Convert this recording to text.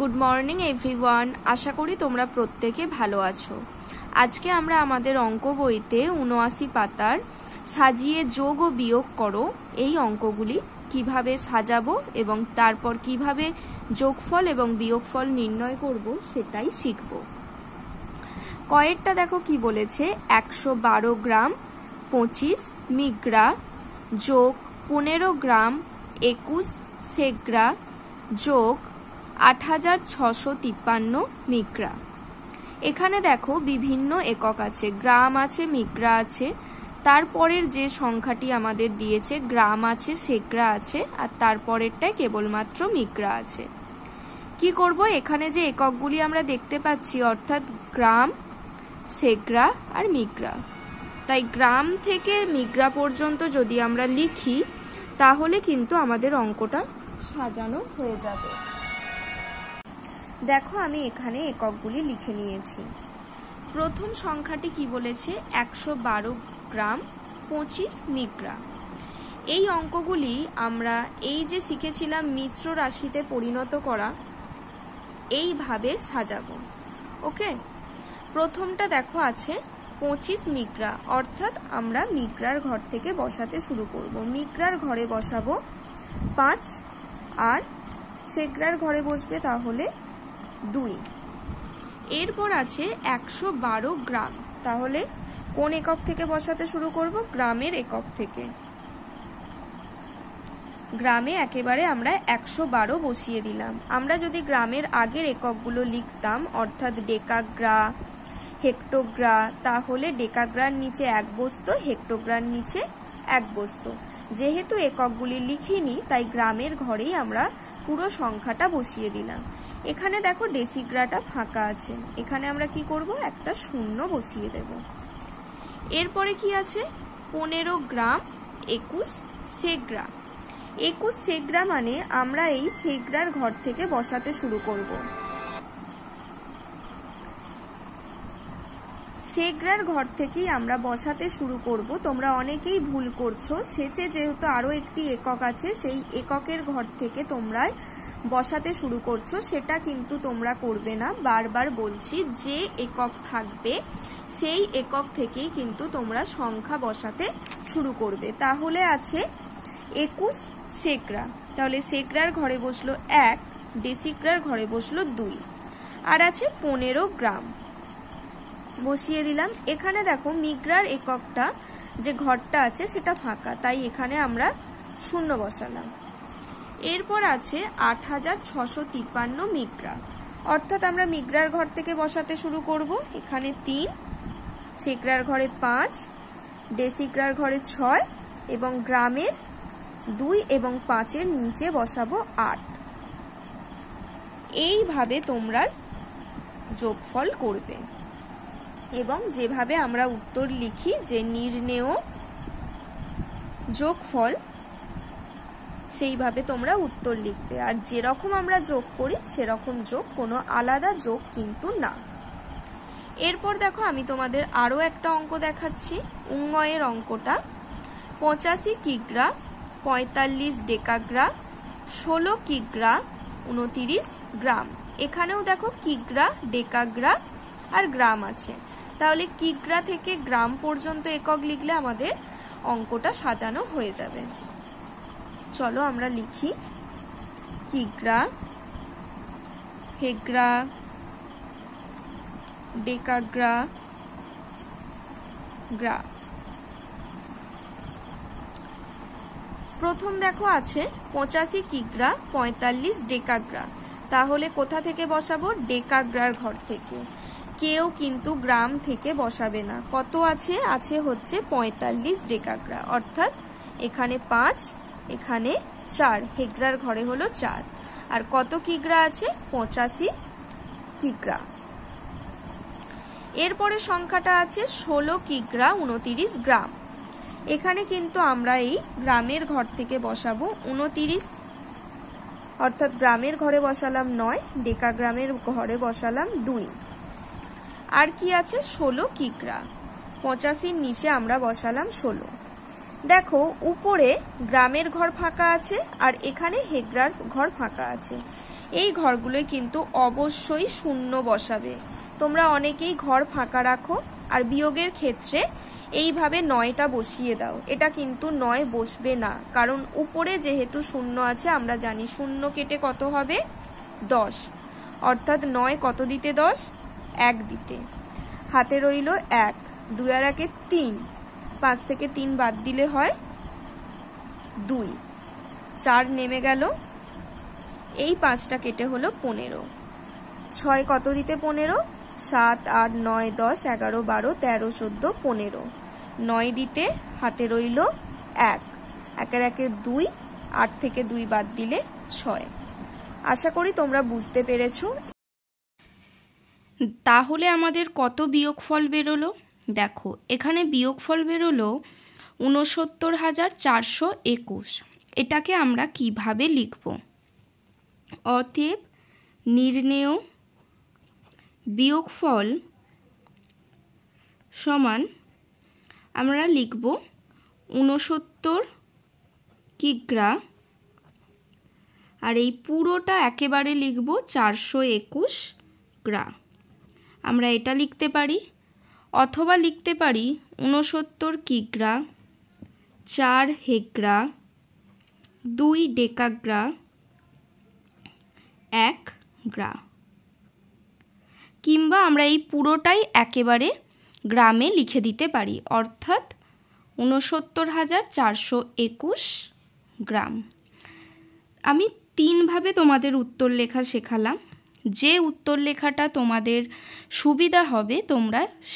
good morning everyone আশা করি তোমরা প্রত্যেকে ভালো আছো আজকে আমরা আমাদের অঙ্ক বইতে উনআশি পাতার সাজিয়ে যোগ ও বিয়োগ করো এই অঙ্কগুলি কিভাবে সাজাবো এবং তারপর কিভাবে যোগফল এবং বিয়োগফল নির্ণয় করব সেটাই শিখব কয়েরটা দেখো কি বলেছে একশো বারো গ্রাম পঁচিশ মিগ্রা যোগ পনেরো গ্রাম একুশ সেগ্রা যোগ আট হাজার ছশো তিপ্পান্ন মিক্রা এখানে দেখো বিভিন্ন একক আছে গ্রাম আছে মিক্রা আছে তারপরের যে সংখ্যাটি আমাদের দিয়েছে গ্রাম আছে সেকরা আছে আর তারপরেরটায় কেবলমাত্র মিক্রা আছে কি করব এখানে যে এককগুলি আমরা দেখতে পাচ্ছি অর্থাৎ গ্রাম সেগ্রা আর মিগ্রা তাই গ্রাম থেকে মিগ্রা পর্যন্ত যদি আমরা লিখি তাহলে কিন্তু আমাদের অঙ্কটা সাজানো হয়ে যাবে দেখো আমি এখানে এককগুলি লিখে নিয়েছি প্রথম সংখ্যাটি কি বলেছে একশো বারো গ্রাম পঁচিশ মিগ্রা এই অঙ্কগুলি আমরা এই যে শিখেছিলাম মিশ্র রাশিতে পরিণত করা এইভাবে সাজাবো ওকে প্রথমটা দেখো আছে পঁচিশ মিগ্রা অর্থাৎ আমরা মিগ্রার ঘর থেকে বসাতে শুরু করব মিগ্রার ঘরে বসাবো পাঁচ আর সেগ্রার ঘরে বসবে তাহলে দুই এরপর আছে একশো বারো গ্রাম তাহলে কোন একক থেকে বসাতে শুরু করব গ্রামের একক থেকে গ্রামে একেবারে আমরা একশো বারো বসিয়ে দিলাম আমরা যদি গ্রামের আগের এককগুলো লিখতাম অর্থাৎ ডেকাগ্রা হেক্টোগ্রা তাহলে ডেকাগ্রার নিচে এক বস্ত হেক্টোগ্রার নিচে এক বস্ত যেহেতু এককগুলি লিখিনি তাই গ্রামের ঘরেই আমরা পুরো সংখ্যাটা বসিয়ে দিলাম এখানে দেখো ডেসিগ্রাটা ফাঁকা আছে এখানে আমরা কি করব একটা শূন্য বসিয়ে দেব এরপরে কি আছে পনেরো গ্রাম একুশ সেগ্রা একুশ সেগ্রা মানে আমরা এই সেগ্রার ঘর থেকে বসাতে শুরু করব সেগ্রার ঘর থেকেই আমরা বসাতে শুরু করব তোমরা অনেকেই ভুল করছো শেষে যেহেতু আরও একটি একক আছে সেই এককের ঘর থেকে তোমরা বসাতে শুরু করছো সেটা কিন্তু তোমরা করবে না বারবার বলছি যে একক থাকবে সেই একক থেকেই কিন্তু তোমরা সংখ্যা বসাতে শুরু করবে তাহলে আছে একুশ সেকরা তাহলে সেকরার ঘরে বসলো এক ডেসিকরার ঘরে বসলো দুই আর আছে পনেরো গ্রাম বসিয়ে দিলাম এখানে দেখো মিগ্রার এককটা যে ঘরটা আছে সেটা ফাঁকা তাই এখানে আমরা শূন্য বসালাম এরপর আছে আট হাজার ছশো তিপ্পান্ন মিগ্রা অর্থাৎ আমরা মিগ্রার ঘর থেকে বসাতে শুরু করব এখানে তিন সেকরার ঘরে পাঁচ ডেসিগ্রার ঘরে ছয় এবং গ্রামের দুই এবং পাঁচের নিচে বসাবো আট এইভাবে তোমরা যোগফল করবে এবং যেভাবে আমরা উত্তর লিখি যে নির্ণেয় যোগফল সেইভাবে তোমরা উত্তর লিখবে আর যেরকম আমরা যোগ করি সেরকম যোগ কোনো আলাদা যোগ কিন্তু না এরপর দেখো আমি তোমাদের আরও একটা অঙ্ক দেখাচ্ছি উঙ্গয়ের অঙ্কটা পঁচাশি কিগ্রা পঁয়তাল্লিশ ডেকাগ্রা ষোলো কিগ্রা উনতিরিশ গ্রাম এখানেও দেখো কিগ্রা ডেকাগ্রা আর গ্রাম আছে তাহলে কিগ্রা থেকে গ্রাম পর্যন্ত একক লিখলে আমাদের অঙ্কটা সাজানো হয়ে যাবে চলো আমরা লিখি কিগ্রা হেগ্রা ডেকাগ্রা গ্রা প্রথম দেখো আছে পঁচাশি কিগ্রা পঁয়তাল্লিশ ডেকাগ্রা তাহলে কোথা থেকে বসাবো ডেকাগ্রার ঘর থেকে কেউ কিন্তু গ্রাম থেকে বসাবে না কত আছে আছে হচ্ছে পঁয়তাল্লিশ ডেকাগ্রা অর্থাৎ এখানে পাঁচ এখানে চার হেগড়ার ঘরে হলো চার আর কত কিগ্রা আছে পঁচাশি কিগ্রা এরপরে সংখ্যাটা আছে ষোলো কিগ্রা উনতিরিশ গ্রাম এখানে কিন্তু আমরা এই গ্রামের ঘর থেকে বসাবো উনতিরিশ অর্থাৎ গ্রামের ঘরে বসালাম নয় ডেকা গ্রামের ঘরে বসালাম দুই আর কি আছে ষোলো কিগ্রা পঁচাশির নিচে আমরা বসালাম ষোলো দেখো উপরে গ্রামের ঘর ফাঁকা আছে আর এখানে হেগড়ার ঘর ফাঁকা আছে এই ঘরগুলোয় কিন্তু অবশ্যই শূন্য বসাবে তোমরা অনেকেই ঘর ফাঁকা রাখো আর বিয়োগের ক্ষেত্রে এইভাবে নয়টা বসিয়ে দাও এটা কিন্তু নয় বসবে না কারণ উপরে যেহেতু শূন্য আছে আমরা জানি শূন্য কেটে কত হবে দশ অর্থাৎ নয় কত দিতে দশ এক দিতে হাতে রইল এক দুই আর একে তিন পাঁচ থেকে তিন বাদ দিলে হয় দুই চার নেমে গেল এই পাঁচটা কেটে হলো পনেরো ছয় কত দিতে পনেরো সাত আট নয় দশ এগারো বারো তেরো চোদ্দ পনেরো নয় দিতে হাতে রইল এক একের একে দুই আট থেকে দুই বাদ দিলে ছয় আশা করি তোমরা বুঝতে পেরেছ তাহলে আমাদের কত বিয়োগফল বেরোলো দেখো এখানে বিয়োগফল বেরোলো উনসত্তর হাজার চারশো একুশ এটাকে আমরা কিভাবে লিখব অতএব নির্ণেয় বিয়োগফল সমান আমরা লিখব উনসত্তর কিগ্রা আর এই পুরোটা একেবারে লিখব চারশো একুশ গ্রা আমরা এটা লিখতে পারি অথবা লিখতে পারি ঊনসত্তর কিগ্রা চার হেগ্রা দুই ডেকাগ্রা এক গ্রা কিংবা আমরা এই পুরোটাই একেবারে গ্রামে লিখে দিতে পারি অর্থাৎ ঊনসত্তর হাজার চারশো একুশ গ্রাম আমি তিনভাবে তোমাদের উত্তর লেখা শেখালাম যে উত্তর লেখাটা তোমাদের সুবিধা হবে তোমরা